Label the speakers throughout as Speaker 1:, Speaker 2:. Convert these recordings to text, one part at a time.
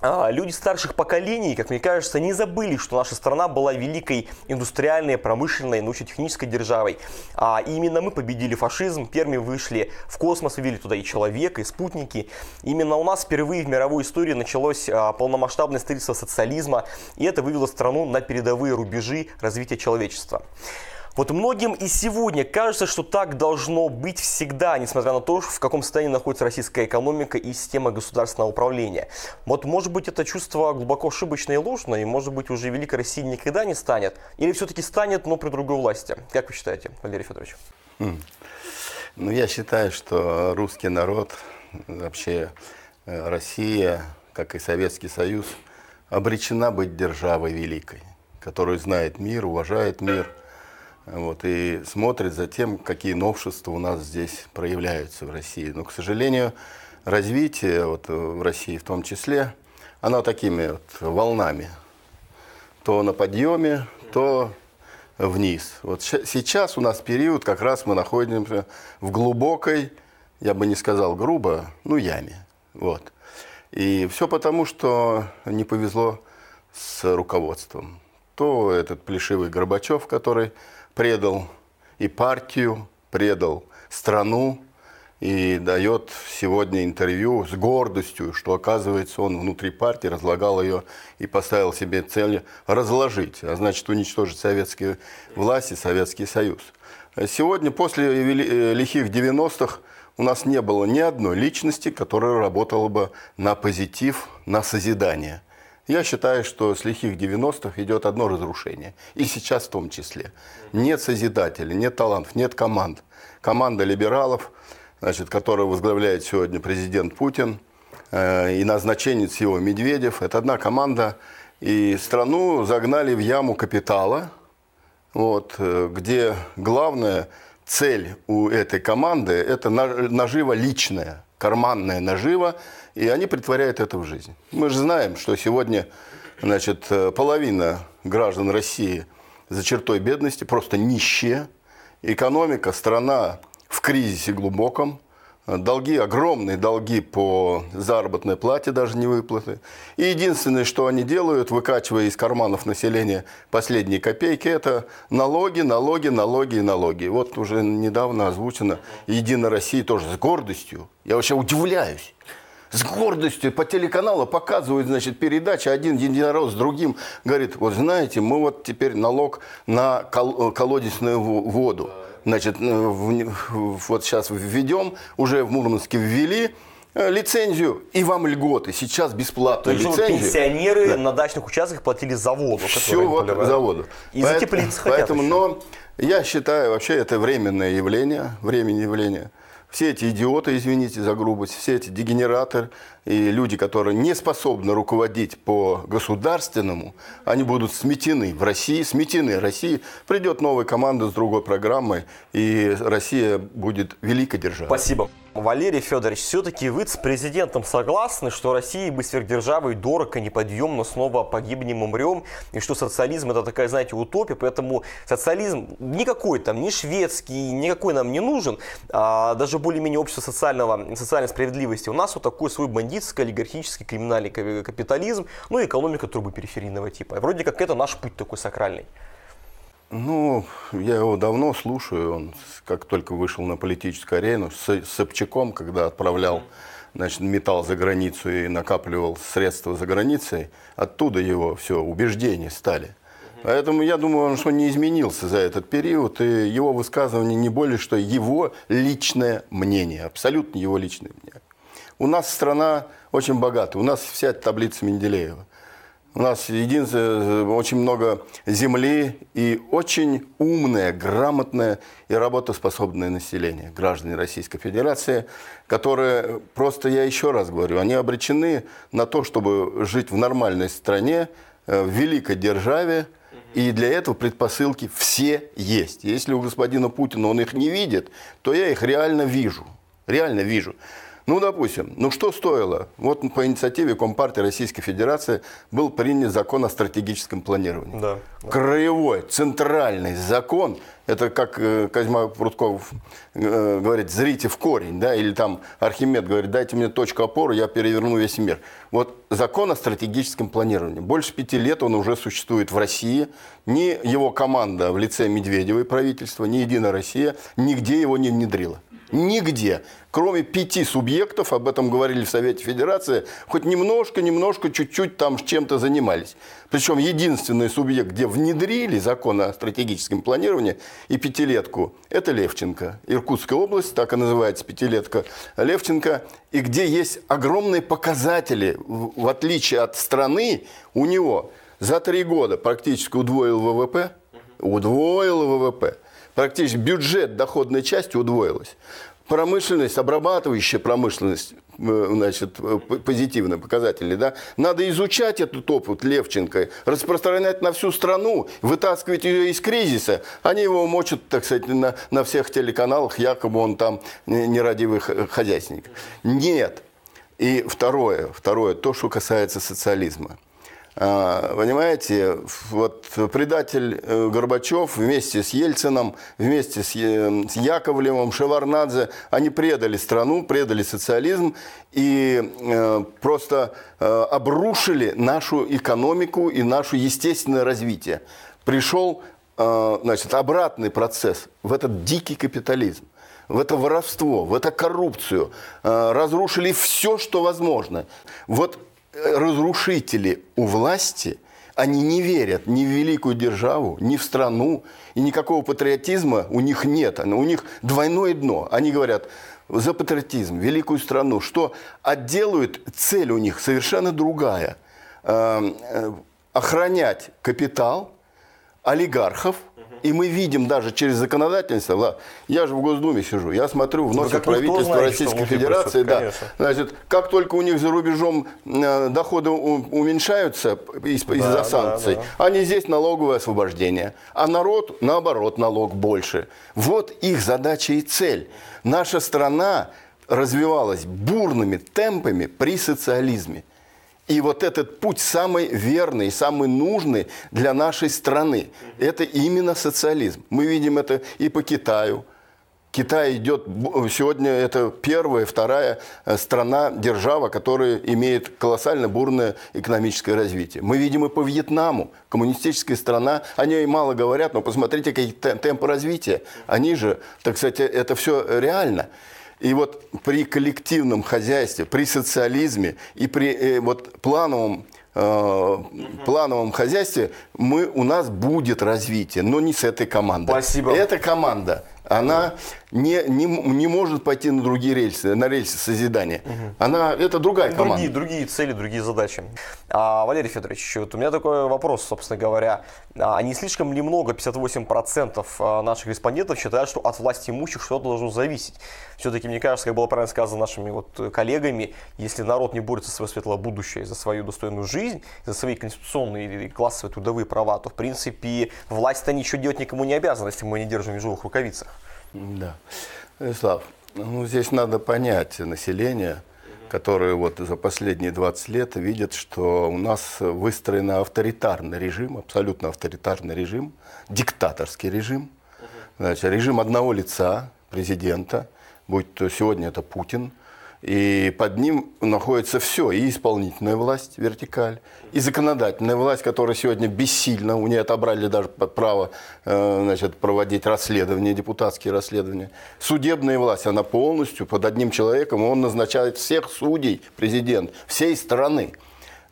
Speaker 1: А, люди старших поколений, как мне кажется, не забыли, что наша страна была великой индустриальной, промышленной, научно-технической державой. А, именно мы победили фашизм, первыми вышли в космос, вывели туда и человека, и спутники. Именно у нас впервые в мировой истории началось а, полномасштабное строительство социализма, и это вывело страну на передовые рубежи развития человечества. Вот многим и сегодня кажется, что так должно быть всегда, несмотря на то, в каком состоянии находится российская экономика и система государственного управления. Вот, может быть, это чувство глубоко ошибочное и ложное, и, может быть, уже Великой России никогда не станет. Или все-таки станет, но при другой власти. Как вы считаете, Валерий Федорович?
Speaker 2: Хм. Ну, я считаю, что русский народ, вообще э, Россия, как и Советский Союз, обречена быть державой великой, которую знает мир, уважает мир – вот, и смотрит за тем, какие новшества у нас здесь проявляются в России. Но, к сожалению, развитие вот, э, в России в том числе, оно такими вот волнами. То на подъеме, то вниз. Вот сейчас у нас период, как раз мы находимся в глубокой, я бы не сказал грубо, ну, яме. Вот. И все потому, что не повезло с руководством. То этот плешивый Горбачев, который предал и партию, предал страну и дает сегодня интервью с гордостью, что, оказывается, он внутри партии разлагал ее и поставил себе цель разложить, а значит, уничтожить советские власти, Советский Союз. Сегодня, после э, лихих 90-х, у нас не было ни одной личности, которая работала бы на позитив, на созидание – я считаю, что с лихих 90-х идет одно разрушение. И сейчас в том числе. Нет созидателей, нет талантов, нет команд. Команда либералов, значит, которую возглавляет сегодня президент Путин, э, и назначенец его Медведев. Это одна команда. И страну загнали в яму капитала, вот, э, где главная цель у этой команды – это наживо личная – карманная нажива, и они притворяют это в жизнь. Мы же знаем, что сегодня значит, э, половина граждан России за чертой бедности, просто нищие. Экономика, страна в кризисе глубоком, долги, огромные долги по заработной плате, даже не выплаты. И единственное, что они делают, выкачивая из карманов населения последние копейки, это налоги, налоги, налоги и налоги. Вот уже недавно озвучено «Единая Россия» тоже с гордостью. Я вообще удивляюсь с гордостью по телеканалу показывают, значит, передачи, один единорос с другим говорит, вот знаете, мы вот теперь налог на кол колодесную воду. Значит, э, вот сейчас введем, уже в Мурманске ввели, э, лицензию, и вам льготы. Сейчас бесплатно лицензию. Пенсионеры да. на дачных участках платили за воду. Все вот за воду. И поэтому, за теплицы хотят Поэтому, еще. но я считаю, вообще это временное явление, временное явление все эти идиоты, извините за грубость, все эти дегенераторы и люди, которые не способны руководить по государственному, они будут сметены в России, сметены России. Придет новая команда с другой программой, и Россия будет великой державой. Спасибо. Валерий Федорович, все-таки вы с президентом согласны, что России быть
Speaker 1: сверхдержавой дорого, неподъемно, снова погибнем, умрем, и что социализм это такая, знаете, утопия, поэтому социализм никакой там, ни шведский, никакой нам не нужен, а, даже более-менее общество социального, социальной справедливости. У нас вот такой свой бандитский, олигархический, криминальный капитализм, ну и экономика трубы периферийного типа. вроде как это наш путь такой сакральный.
Speaker 2: Ну, я его давно слушаю. Он как только вышел на политическую арену, с Собчаком, когда отправлял значит, металл за границу и накапливал средства за границей, оттуда его все убеждения стали. Поэтому я думаю, он, что не изменился за этот период, и его высказывание не более, что его личное мнение, абсолютно его личное мнение. У нас страна очень богата, у нас вся таблица Менделеева – у нас единственное, э, очень много земли и очень умное, грамотное и работоспособное население, граждане Российской Федерации, которые, просто я еще раз говорю, они обречены на то, чтобы жить в нормальной стране, э, в великой державе, и для этого предпосылки все есть. Если у господина Путина он их не видит, то я их реально вижу. Реально вижу. Ну, допустим, ну что стоило? Вот по инициативе Компартии Российской Федерации был принят закон о стратегическом планировании. Да. Краевой, центральный закон, это как э, Козьма Прутков э, говорит, зрите в корень, да, или там Архимед говорит, дайте мне точку опоры, я переверну весь мир. Вот закон о стратегическом планировании. Больше пяти лет он уже существует в России. Ни его команда в лице Медведевой правительства, ни «Единая Россия» нигде его не внедрила. Нигде, кроме пяти субъектов, об этом говорили в Совете Федерации, хоть немножко, немножко, чуть-чуть там чем-то занимались. Причем единственный субъект, где внедрили закон о стратегическом планировании и пятилетку, это Левченко. Иркутская область, так и называется пятилетка Левченко, и где есть огромные показатели, в отличие от страны, у него за три года практически удвоил ВВП, удвоил ВВП – практически бюджет доходной части удвоилась. Промышленность, обрабатывающая промышленность, э, значит, э, позитивные показатели, да, надо изучать этот опыт Левченко, распространять на всю страну, вытаскивать ее из кризиса. Они его мочат, так сказать, на, на всех телеканалах, якобы он там нерадивый хозяйственник. Нет. И второе, второе, то, что касается социализма – а, понимаете, вот предатель э, Горбачев вместе с Ельцином, вместе э, с Яковлевым, Шеварнадзе, они предали страну, предали социализм и э, просто обрушили нашу экономику и наше естественное развитие. Пришел значит, обратный процесс в этот дикий капитализм в это воровство, в это коррупцию, разрушили все, что возможно. Вот разрушители у власти, они не верят ни в великую державу, ни в страну, и никакого патриотизма у них нет. У них двойное дно. Они говорят, за патриотизм, великую страну, что отделают, цель у них совершенно другая. Эм, э, охранять капитал, олигархов – и мы видим даже через законодательство, да, я же в Госдуме сижу, я смотрю вновь ну, правительство знаете, Российской Федерации, да, значит, как только у них за рубежом э, доходы уменьшаются из-за да, санкций, да, да. они здесь налоговое освобождение, а народ, наоборот, налог больше. Вот их задача и цель. Наша страна развивалась бурными темпами при социализме. И вот этот путь самый верный, самый нужный для нашей страны. Это именно социализм. Мы видим это и по Китаю. Китай идет, сегодня это первая, вторая э, страна, держава, которая имеет колоссально бурное экономическое развитие. Мы видим и по Вьетнаму, коммунистическая страна, о ней мало говорят, но посмотрите, какие темпы развития. Они же, так сказать, э, это все реально. И вот при коллективном хозяйстве, при социализме и при э, вот плановом э, плановом хозяйстве мы у нас будет развитие, но не с этой командой. Спасибо. Эта команда, она не, не, не может пойти на другие рельсы, на рельсы созидания. Угу. Она, это другая команда.
Speaker 1: Другие цели, другие задачи. А, Валерий Федорович, вот у меня такой вопрос, собственно говоря. А, а не слишком ли много, 58% а, наших респондентов считают, что от власти имущих что-то должно зависеть? Все-таки, мне кажется, как было правильно сказано нашими вот коллегами, если народ не борется за свое светлое будущее, за свою достойную жизнь, за свои конституционные или классовые трудовые права, то, в принципе, власть-то ничего делать никому не обязана, если мы не держим в рукавицах.
Speaker 2: Да. Вячеслав, ну здесь надо понять население, которое вот за последние 20 лет видит, что у нас выстроен авторитарный режим, абсолютно авторитарный режим, диктаторский режим, значит, режим одного лица, президента, будь то сегодня это Путин, и под ним находится все, и исполнительная власть, вертикаль, и законодательная власть, которая сегодня бессильна, у нее отобрали даже право э, значит, проводить расследования, депутатские расследования. Судебная власть, она полностью под одним человеком, он назначает всех судей, президент всей страны.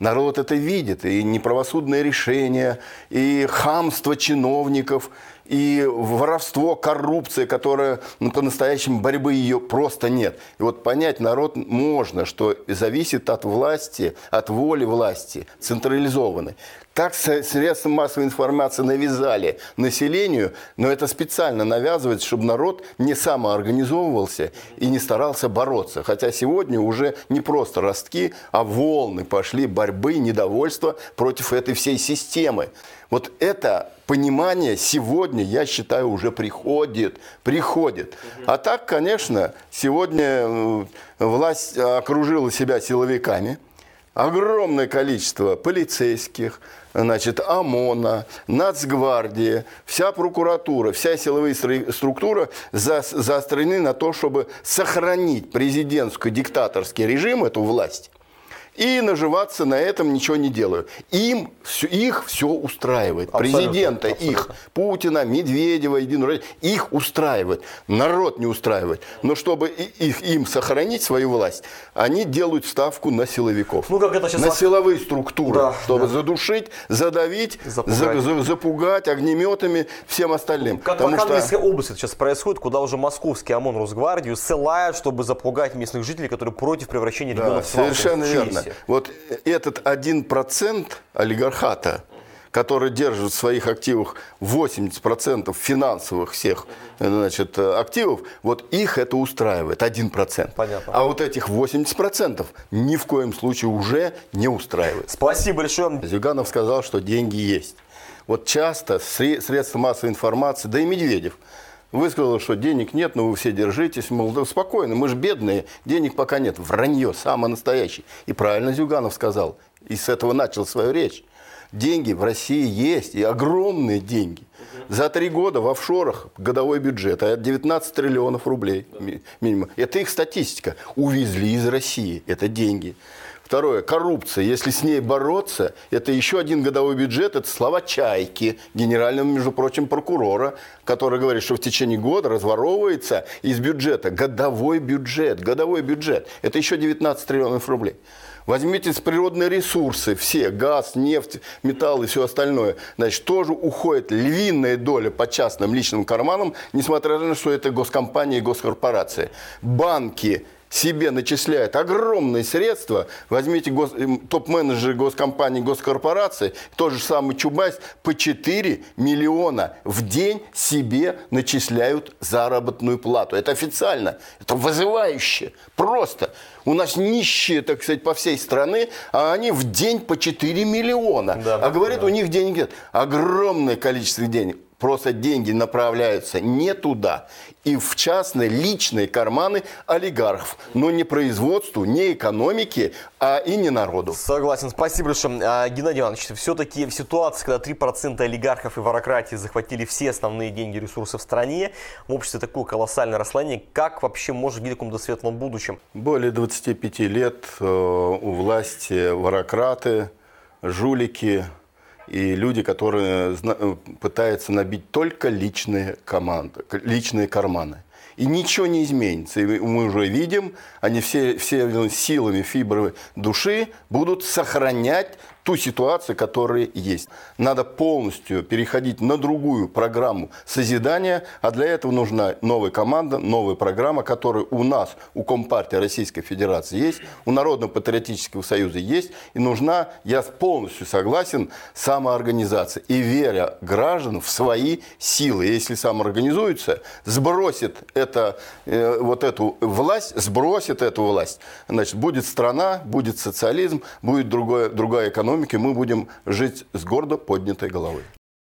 Speaker 2: Народ это видит, и неправосудные решения, и хамство чиновников – и воровство, коррупция, которая ну, по-настоящему борьбы ее просто нет. И вот понять народ можно, что зависит от власти, от воли власти, централизованной. Так средства массовой информации навязали населению, но это специально навязывается, чтобы народ не самоорганизовывался и не старался бороться. Хотя сегодня уже не просто ростки, а волны пошли борьбы, недовольства против этой всей системы. Вот это понимание сегодня, я считаю, уже приходит. Приходит. А так, конечно, сегодня э, власть окружила себя силовиками. Огромное количество полицейских, значит, ОМОНа, Нацгвардии, вся прокуратура, вся силовая структура заострены на то, чтобы сохранить президентско-диктаторский режим, эту власть, и наживаться на этом ничего не делаю. Им все, их все устраивает. Абсолютно, Президента абсолютно. их, Путина, Медведева, Единую их устраивает. Народ не устраивает. Но чтобы их, им сохранить свою власть, они делают ставку на силовиков. Ну, как это сейчас... На силовые структуры, да, чтобы да. задушить, задавить, запугать, за, за, запугать огнеметами, всем остальным. Как Потому в Архангельской что... области
Speaker 1: сейчас происходит, куда уже московский ОМОН Росгвардию ссылают, чтобы запугать местных жителей, которые против превращения да, ребенка в Совершенно верно.
Speaker 2: Вот этот один процент олигархата, который держит в своих активах 80% финансовых всех значит, активов, вот их это устраивает, 1%. Понятно. А вот этих 80% ни в коем случае уже не устраивает. Спасибо большое. Зюганов сказал, что деньги есть. Вот часто средства массовой информации, да и Медведев, высказала, что денег нет, но вы все держитесь. Мол, да спокойно, мы же бедные, денег пока нет. Вранье, самое настоящее. И правильно Зюганов сказал, и с этого начал свою речь. Деньги в России есть, и огромные деньги. За три года в офшорах годовой бюджет, а 19 триллионов рублей минимум. Это их статистика. Увезли из России, это деньги. Второе, коррупция. Если с ней бороться, это еще один годовой бюджет, это слова Чайки, генерального, между прочим, прокурора, который говорит, что в течение года разворовывается из бюджета годовой бюджет, годовой бюджет. Это еще 19 триллионов рублей. Возьмите с природные ресурсы, все, газ, нефть, металл и все остальное. Значит, тоже уходит львиная доля по частным личным карманам, несмотря на то, что это госкомпании и госкорпорации. Банки, себе начисляет огромные средства. Возьмите гос... Эм, топ-менеджеры госкомпаний, госкорпораций, тот же самый Чубайс, по 4 миллиона в день себе начисляют заработную плату. Это официально, это вызывающе, просто. У нас нищие, так сказать, по всей стране, а они в день по 4 миллиона. Да, а говорит, да. у них денег нет. Огромное количество денег просто деньги направляются не туда и в частные личные карманы олигархов, но не производству, не экономике, а и не народу. Согласен,
Speaker 1: спасибо большое. А, Геннадий Иванович, все-таки в ситуации, когда 3% олигархов и ворократии захватили все основные деньги и ресурсы в стране, в обществе такое колоссальное расслоение, как вообще может быть в каком-то светлом будущем?
Speaker 2: Более 25 лет э, у власти ворократы, жулики, и люди, которые э, пытаются набить только личные команды, личные карманы. И ничего не изменится. И мы уже видим, они все, все ну, силами фибры души будут сохранять ту ситуацию, которая есть. Надо полностью переходить на другую программу созидания, а для этого нужна новая команда, новая программа, которая у нас, у Компартии Российской Федерации есть, у Народно-патриотического союза есть, и нужна, я полностью согласен, самоорганизация и веря граждан в свои силы. Если самоорганизуются, сбросит это, э, вот эту власть, сбросит эту власть, значит, будет страна, будет социализм, будет другое, другая экономика, экономики мы будем жить с гордо поднятой головой.